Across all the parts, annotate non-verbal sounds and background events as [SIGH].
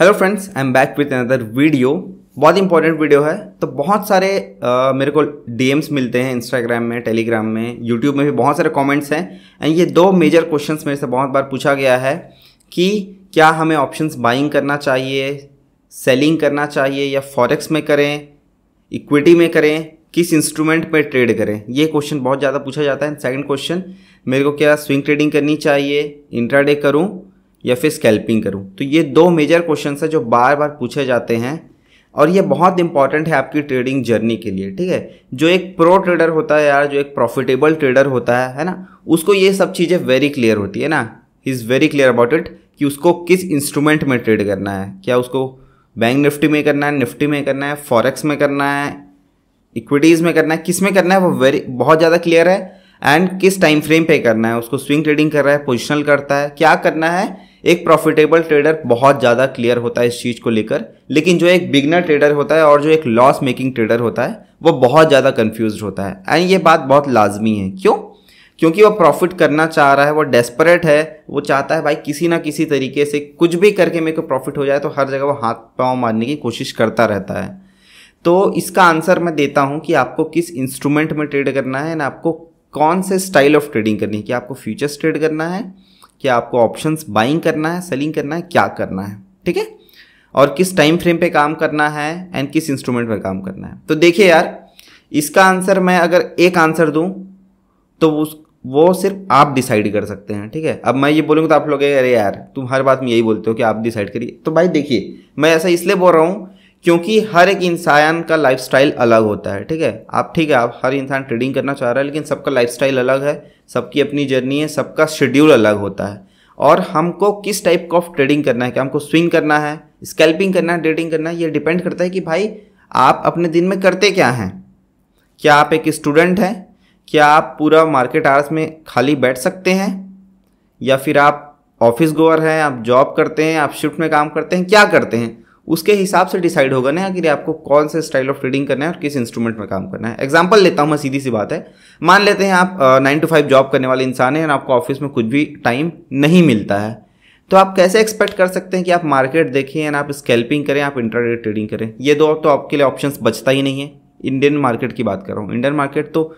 hello friends I am back with another video बहुत important video है तो बहुत सारे आ, मेरे को डीएम्स मिलते हैं इंस्टाग्राम में टेलीग्राम में यूट्यूब में भी बहुत सारे कमेंट्स हैं एंड ये दो मेजर क्वेश्चंस मेरे से बहुत बार पूछा गया है कि क्या हमें ऑप्शंस बाइंग करना चाहिए सेलिंग करना चाहिए या फॉरेक्स में करें इक्विटी में करें किस इंस्ट्रूमेंट पर ट्रेड करें ये क्वेश्चन बहुत ज़्यादा पूछा जाता है सेकेंड क्वेश्चन मेरे को क्या स्विंग ट्रेडिंग करनी चाहिए इंट्राडे करूँ या फिर स्कैल्पिंग करूँ तो ये दो मेजर क्वेश्चन है जो बार बार पूछे जाते हैं और ये बहुत इंपॉर्टेंट है आपकी ट्रेडिंग जर्नी के लिए ठीक है जो एक प्रो ट्रेडर होता है यार जो एक प्रॉफिटेबल ट्रेडर होता है है ना उसको ये सब चीज़ें वेरी क्लियर होती है ना he is very clear about it कि उसको किस इंस्ट्रूमेंट में ट्रेड करना है क्या उसको बैंक निफ्टी में करना है निफ्टी में करना है फॉरेक्स में करना है इक्विटीज़ में करना है किस में करना है वो वेरी बहुत ज़्यादा क्लियर है एंड किस टाइम फ्रेम पे करना है उसको स्विंग ट्रेडिंग कर रहा है पोजिशनल करता है क्या करना है एक प्रॉफिटेबल ट्रेडर बहुत ज़्यादा क्लियर होता है इस चीज़ को लेकर लेकिन जो एक बिगनर ट्रेडर होता है और जो एक लॉस मेकिंग ट्रेडर होता है वो बहुत ज़्यादा कन्फ्यूज होता है एंड ये बात बहुत लाजमी है क्यों क्योंकि वो प्रॉफिट करना चाह रहा है वो डेस्परेट है वो चाहता है भाई किसी ना किसी तरीके से कुछ भी करके मेरे को प्रॉफिट हो जाए तो हर जगह वो हाथ पाँव मारने की कोशिश करता रहता है तो इसका आंसर मैं देता हूँ कि आपको किस इंस्ट्रूमेंट में ट्रेड करना है एंड आपको कौन से स्टाइल ऑफ ट्रेडिंग करनी है कि आपको फ्यूचर्स ट्रेड करना है कि आपको ऑप्शंस बाइंग करना है सेलिंग करना है क्या करना है ठीक है और किस टाइम फ्रेम पे काम करना है एंड किस इंस्ट्रूमेंट पर काम करना है तो देखिए यार इसका आंसर मैं अगर एक आंसर दूँ तो वो सिर्फ आप डिसाइड कर सकते हैं ठीक है अब मैं ये बोलूँगा तो आप लोग अरे यार तुम हर बात में यही बोलते हो कि आप डिसाइड करिए तो भाई देखिए मैं ऐसा इसलिए बोल रहा हूँ क्योंकि हर एक इंसान का लाइफ अलग होता है ठीक है आप ठीक है आप हर इंसान ट्रेडिंग करना चाह रहा है लेकिन सबका लाइफ अलग है सबकी अपनी जर्नी है सबका शेड्यूल अलग होता है और हमको किस टाइप का ऑफ ट्रेडिंग करना है क्या हमको स्विंग करना है स्कैल्पिंग करना है ट्रेडिंग करना है ये डिपेंड करता है कि भाई आप अपने दिन में करते क्या हैं क्या आप एक स्टूडेंट हैं क्या आप पूरा मार्केट आर्स में खाली बैठ सकते हैं या फिर आप ऑफिस गोअर हैं आप जॉब करते हैं आप शिफ्ट में काम करते हैं क्या करते हैं उसके हिसाब से डिसाइड होगा ना कि आपको कौन से स्टाइल ऑफ ट्रेडिंग करना है और किस इंस्ट्रूमेंट में काम करना है एग्जाम्पल लेता हूँ मैं सीधी सी बात है मान लेते हैं आप नाइन टू फाइव जॉब करने वाले इंसान हैं और आपको ऑफिस में कुछ भी टाइम नहीं मिलता है तो आप कैसे एक्सपेक्ट कर सकते हैं कि आप मार्केट देखें एंड आप स्कैल्पिंग करें आप इंटरनेट ट्रेडिंग करें ये दो तो आपके लिए ऑप्शंस बचता ही नहीं है इंडियन मार्केट की बात कर रहा हूँ इंडियन मार्केट तो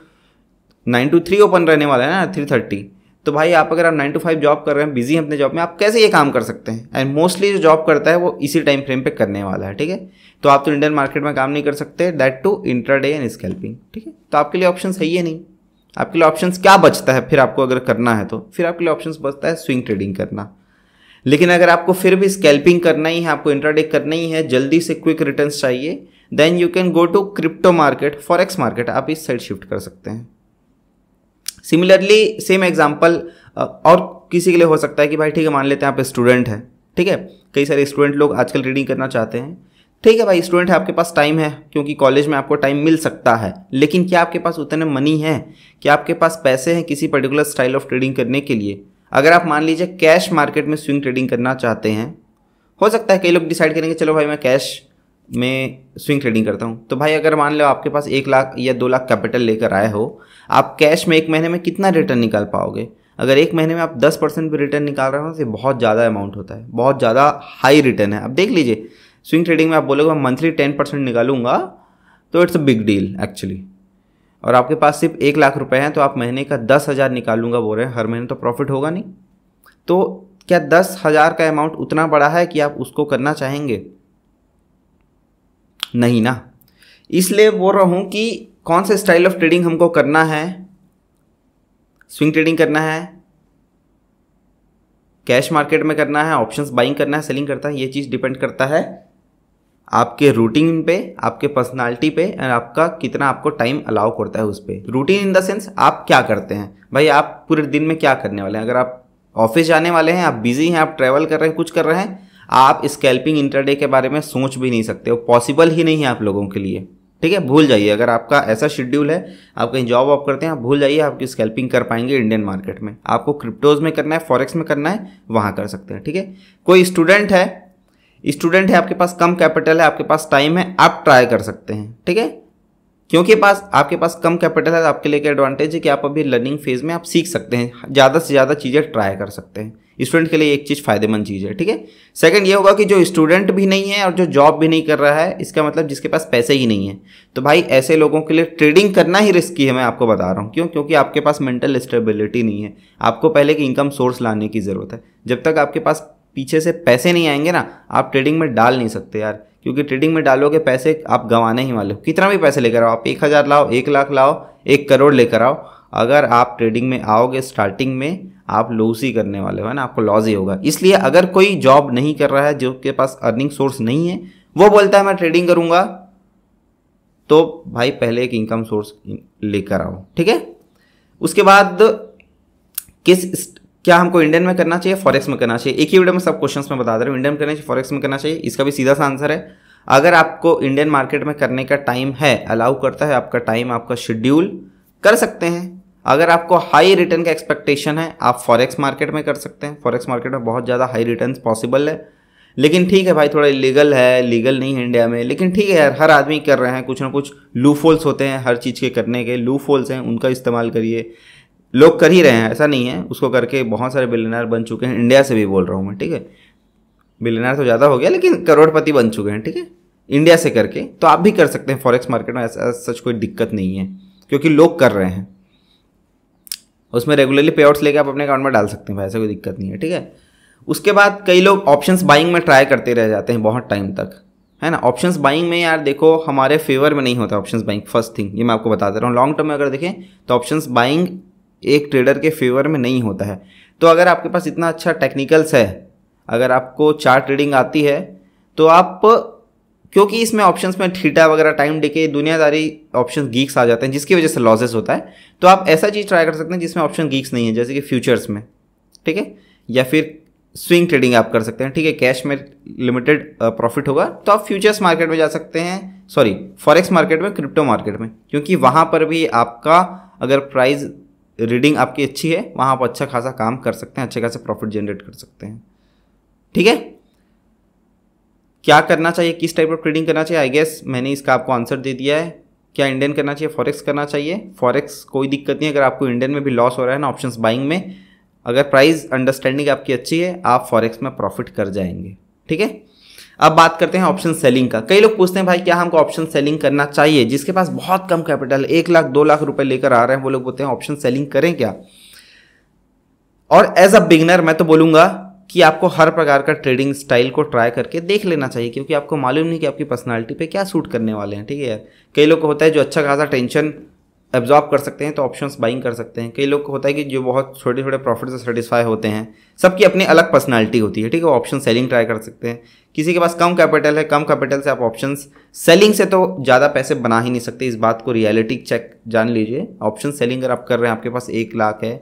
नाइन टू थ्री ओपन रहने वाला है ना थ्री थर्टी तो भाई आप अगर आप नाइन टू फाइव जॉब कर रहे हैं बिजी हैं अपने जॉब में आप कैसे ये काम कर सकते हैं एंड मोस्टली जो जॉब करता है वो इसी टाइम फ्रेम पे करने वाला है ठीक है तो आप तो इंडियन मार्केट में काम नहीं कर सकते that today and scalping ठीक है तो आपके लिए ऑप्शन है ही नहीं आपके लिए ऑप्शन क्या बचता है फिर आपको अगर करना है तो फिर आपके लिए ऑप्शन बचता है स्विंग ट्रेडिंग करना लेकिन अगर आपको फिर भी स्कैल्पिंग करना ही है आपको इंट्राडे करना ही है जल्दी से क्विक रिटर्न चाहिए then you can go to crypto market forex market आप इस साइड शिफ्ट कर सकते हैं सिमिलरली सेम एग्जाम्पल और किसी के लिए हो सकता है कि भाई ठीक है मान लेते हैं आप स्टूडेंट हैं ठीक है कई सारे स्टूडेंट लोग आजकल रीडिंग करना चाहते हैं ठीक है भाई स्टूडेंट है आपके पास टाइम है क्योंकि कॉलेज में आपको टाइम मिल सकता है लेकिन क्या आपके पास उतने मनी हैं क्या आपके पास पैसे हैं किसी पर्टिकुलर स्टाइल ऑफ ट्रेडिंग करने के लिए अगर आप मान लीजिए कैश मार्केट में स्विंग ट्रेडिंग करना चाहते हैं हो सकता है कई लोग डिसाइड करेंगे चलो भाई मैं कैश मैं स्विंग ट्रेडिंग करता हूँ तो भाई अगर मान लो आपके पास एक लाख या दो लाख कैपिटल लेकर आए हो आप कैश में एक महीने में कितना रिटर्न निकाल पाओगे अगर एक महीने में आप दस परसेंट भी रिटर्न निकाल रहे हो तो बहुत ज़्यादा अमाउंट होता है बहुत ज़्यादा हाई रिटर्न है आप देख लीजिए स्विंग ट्रेडिंग में आप बोलोगे मैं मंथली टेन परसेंट निकालूंगा तो it's a big deal actually और आपके पास सिर्फ एक लाख रुपए हैं तो आप महीने का दस हज़ार निकालूंगा बोल रहे हैं हर महीने तो प्रॉफिट होगा नहीं तो क्या दस हज़ार का अमाउंट उतना बड़ा है कि आप उसको करना चाहेंगे नहीं ना इसलिए बोल रहा हूँ कि कौन सा स्टाइल ऑफ ट्रेडिंग हमको करना है स्विंग ट्रेडिंग करना है कैश मार्केट में करना है ऑप्शंस बाइंग करना है सेलिंग करता है ये चीज़ डिपेंड करता है आपके रूटीन पे आपके पर्सनालिटी पे और आपका कितना आपको टाइम अलाउ करता है उस पर रूटीन इन द सेंस आप क्या करते हैं भाई आप पूरे दिन में क्या करने वाले हैं अगर आप ऑफिस जाने वाले हैं आप बिजी हैं आप ट्रैवल कर रहे हैं कुछ कर रहे हैं आप स्कैल्पिंग इंटरडे के बारे में सोच भी नहीं सकते हो पॉसिबल ही नहीं है आप लोगों के लिए ठीक है भूल जाइए अगर आपका ऐसा शेड्यूल है आप कहीं जॉब ऑफ करते हैं आप भूल जाइए आपकी स्कैल्पिंग कर पाएंगे इंडियन मार्केट में आपको क्रिप्टोज में करना है फॉरेक्स में करना है वहाँ कर सकते हैं ठीक है कोई स्टूडेंट है स्टूडेंट है आपके पास कम कैपिटल है आपके पास टाइम है आप ट्राई कर सकते हैं ठीक है क्योंकि पास आपके पास कम कैपिटल है तो आपके लिए एक एडवांटेज है कि आप अभी लर्निंग फेज़ में आप सीख सकते हैं ज़्यादा से ज़्यादा चीज़ें ट्राई कर सकते हैं स्टूडेंट के लिए एक चीज़ फायदेमंद चीज़ है ठीक है सेकंड ये होगा कि जो स्टूडेंट भी नहीं है और जो जॉब भी नहीं कर रहा है इसका मतलब जिसके पास पैसे ही नहीं है तो भाई ऐसे लोगों के लिए ट्रेडिंग करना ही रिस्की है मैं आपको बता रहा हूँ क्यों क्योंकि आपके पास मेंटल स्टेबिलिटी नहीं है आपको पहले की इनकम सोर्स लाने की ज़रूरत है जब तक आपके पास पीछे से पैसे नहीं आएंगे ना आप ट्रेडिंग में डाल नहीं सकते यार क्योंकि ट्रेडिंग में डालोगे पैसे आप गंवाने ही वाले हो कितना भी पैसे लेकर आओ आप एक हज़ार लाओ एक लाख लाओ एक करोड़ लेकर आओ अगर आप ट्रेडिंग में आओगे स्टार्टिंग में आप लॉस ही करने वाले हो ना आपको लॉस ही होगा इसलिए अगर कोई जॉब नहीं कर रहा है जो के पास अर्निंग सोर्स नहीं है वो बोलता है मैं ट्रेडिंग करूँगा तो भाई पहले एक इनकम सोर्स लेकर आओ ठीक है उसके बाद किस क्या हमको इंडियन में करना चाहिए फॉरेक्स में करना चाहिए एक ही वीडियो में सब क्वेश्चंस में बता दे रहा हूँ इंडियन में करना चाहिए फॉरेक्स में करना चाहिए इसका भी सीधा सा आंसर है अगर आपको इंडियन मार्केट में करने का टाइम है अलाउ करता है आपका टाइम आपका शेड्यूल कर सकते हैं अगर आपको हाई रिटर्न का एक्सपेक्टेशन है आप फॉरेक्स मार्केट में कर सकते हैं फॉरेक्स मार्केट में बहुत ज़्यादा हाई रिटर्न पॉसिबल है लेकिन ठीक है भाई थोड़ा इलीगल है लीगल नहीं है इंडिया में लेकिन ठीक है यार हर आदमी कर रहे हैं कुछ ना कुछ लूफोल्स होते हैं हर चीज़ के करने के लूफोल्स हैं उनका इस्तेमाल करिए लोग कर ही रहे हैं ऐसा नहीं है उसको करके बहुत सारे बिलेनार बन चुके हैं इंडिया से भी बोल रहा हूँ मैं ठीक है बिलेनार तो ज़्यादा हो गया लेकिन करोड़पति बन चुके हैं ठीक है इंडिया से करके तो आप भी कर सकते हैं फॉरेक्स मार्केट में ऐसा सच कोई दिक्कत नहीं है क्योंकि लोग कर रहे हैं उसमें रेगुलरली पे आउट्स लेके आप अपने अकाउंट में डाल सकते हैं भाई ऐसा कोई दिक्कत नहीं है ठीक है उसके बाद कई लोग ऑप्शंस बाइंग में ट्राई करते रह जाते हैं बहुत टाइम तक है ना ऑप्शंस बाइंग में यार देखो हमारे फेवर में नहीं होता ऑप्शंस बाइंग फर्स्ट थिंग ये मैं आपको बता दे रहा हूँ लॉन्ग टर्म में अगर देखें तो ऑप्शंस बाइंग एक ट्रेडर के फेवर में नहीं होता है तो अगर आपके पास इतना अच्छा टेक्निकल्स है अगर आपको चार ट्रेडिंग आती है तो आप क्योंकि इसमें ऑप्शंस में ठीटा वगैरह टाइम डे के दुनियादारी ऑप्शन गीक्स आ जाते हैं जिसकी वजह से लॉसेस होता है तो आप ऐसा चीज़ ट्राई कर सकते हैं जिसमें ऑप्शन गीक्स नहीं है जैसे कि फ्यूचर्स में ठीक है या फिर स्विंग ट्रेडिंग आप कर सकते हैं ठीक है कैश में लिमिटेड प्रॉफिट होगा तो आप फ्यूचर्स मार्केट में जा सकते हैं सॉरी फॉरेक्स मार्केट में क्रिप्टो मार्केट में क्योंकि वहाँ पर भी आपका अगर प्राइस रीडिंग आपकी अच्छी है वहाँ आप अच्छा खासा काम कर सकते हैं अच्छे खासे प्रॉफिट जनरेट कर सकते हैं ठीक है क्या करना चाहिए किस टाइप ऑफ ट्रेडिंग करना चाहिए आई गेस मैंने इसका आपको आंसर दे दिया है क्या इंडियन करना चाहिए फॉरेक्स करना चाहिए फॉरेक्स कोई दिक्कत नहीं अगर आपको इंडियन में भी लॉस हो रहा है ना ऑप्शंस बाइंग में अगर प्राइस अंडरस्टैंडिंग आपकी अच्छी है आप फॉरेक्स में प्रॉफिट कर जाएंगे ठीक है अब बात करते हैं ऑप्शन सेलिंग का कई लोग पूछते हैं भाई क्या हमको ऑप्शन सेलिंग करना चाहिए जिसके पास बहुत कम कैपिटल एक लाख दो लाख रुपए लेकर आ रहे हैं वो लोग बोलते हैं ऑप्शन सेलिंग करें क्या और एज अ बिगनर मैं तो बोलूंगा कि आपको हर प्रकार का ट्रेडिंग स्टाइल को ट्राई करके देख लेना चाहिए क्योंकि आपको मालूम नहीं कि आपकी पर्सनालिटी पे क्या सूट करने वाले हैं ठीक है यार कई लोग को होता है जो अच्छा खासा टेंशन एब्जॉर्ब कर सकते हैं तो ऑप्शंस बाइंग कर सकते हैं कई लोग होता है कि जो बहुत छोटे छोटे प्रॉफिट से सेटिस्फाई होते हैं सबकी अपनी अलग पर्सनालिटी होती है ठीक है ऑप्शन सेलिंग ट्राई कर सकते हैं किसी के पास कम कैपिटल है कम कैपिटल से आप ऑप्शन सेलिंग से तो ज़्यादा पैसे बना ही नहीं सकते इस बात को रियलिटी चेक जान लीजिए ऑप्शन सेलिंग अगर आप कर रहे हैं आपके पास एक लाख है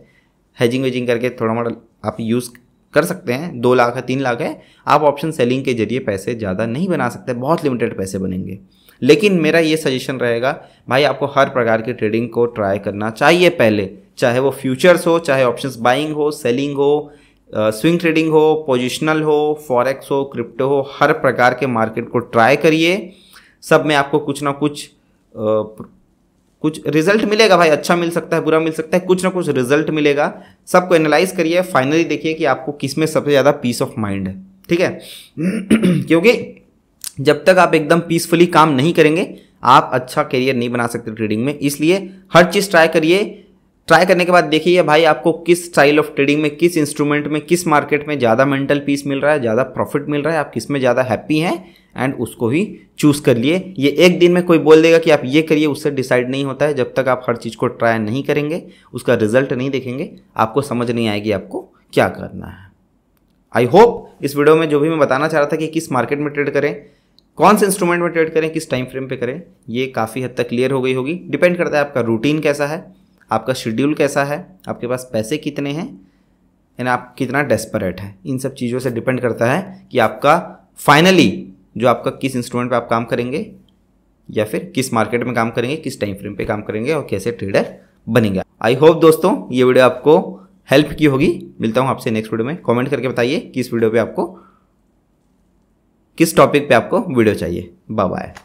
हैजिंग वेजिंग करके थोड़ा मोड़ा आप यूज़ कर सकते हैं दो लाख है तीन लाख है आप ऑप्शन सेलिंग के जरिए पैसे ज़्यादा नहीं बना सकते बहुत लिमिटेड पैसे बनेंगे लेकिन मेरा ये सजेशन रहेगा भाई आपको हर प्रकार के ट्रेडिंग को ट्राई करना चाहिए पहले चाहे वो फ्यूचर्स हो चाहे ऑप्शंस बाइंग हो सेलिंग हो स्विंग uh, ट्रेडिंग हो पोजिशनल हो फॉरेक्स हो क्रिप्टो हो हर प्रकार के मार्केट को ट्राई करिए सब में आपको कुछ ना कुछ uh, कुछ रिजल्ट मिलेगा भाई अच्छा मिल सकता है बुरा मिल सकता है कुछ ना कुछ रिजल्ट मिलेगा सबको एनालाइज करिए फाइनली देखिए कि आपको किस में सबसे ज़्यादा पीस ऑफ माइंड है ठीक है [CLEARS THROAT] क्योंकि जब तक आप एकदम पीसफुली काम नहीं करेंगे आप अच्छा करियर नहीं बना सकते ट्रेडिंग में इसलिए हर चीज़ ट्राई करिए ट्राई करने के बाद देखिए भाई आपको किस स्टाइल ऑफ ट्रेडिंग में किस इंस्ट्रूमेंट में किस मार्केट में ज़्यादा मेंटल पीस मिल रहा है ज़्यादा प्रॉफिट मिल रहा है आप किस में ज़्यादा हैप्पी हैं एंड उसको ही चूज़ कर लिए ये एक दिन में कोई बोल देगा कि आप ये करिए उससे डिसाइड नहीं होता है जब तक आप हर चीज़ को ट्राई नहीं करेंगे उसका रिजल्ट नहीं देखेंगे आपको समझ नहीं आएगी आपको क्या करना है आई होप इस वीडियो में जो भी मैं बताना चाह रहा था कि किस मार्केट में ट्रेड करें कौन से इंस्ट्रूमेंट में ट्रेड करें किस टाइम फ्रेम पे करें ये काफ़ी हद तक क्लियर हो गई होगी डिपेंड करता है आपका रूटीन कैसा है आपका शेड्यूल कैसा है आपके पास पैसे कितने हैं यानी आप कितना डेस्परेट है इन सब चीज़ों से डिपेंड करता है कि आपका फाइनली जो आपका किस इंस्ट्रूमेंट पर आप काम करेंगे या फिर किस मार्केट में काम करेंगे किस टाइम फ्रेम पर काम करेंगे और कैसे ट्रेडर बनेंगे आई होप दोस्तों ये वीडियो आपको हेल्प की होगी मिलता हूँ आपसे नेक्स्ट वीडियो में कमेंट करके बताइए कि वीडियो पे आपको किस टॉपिक पे आपको वीडियो चाहिए बाय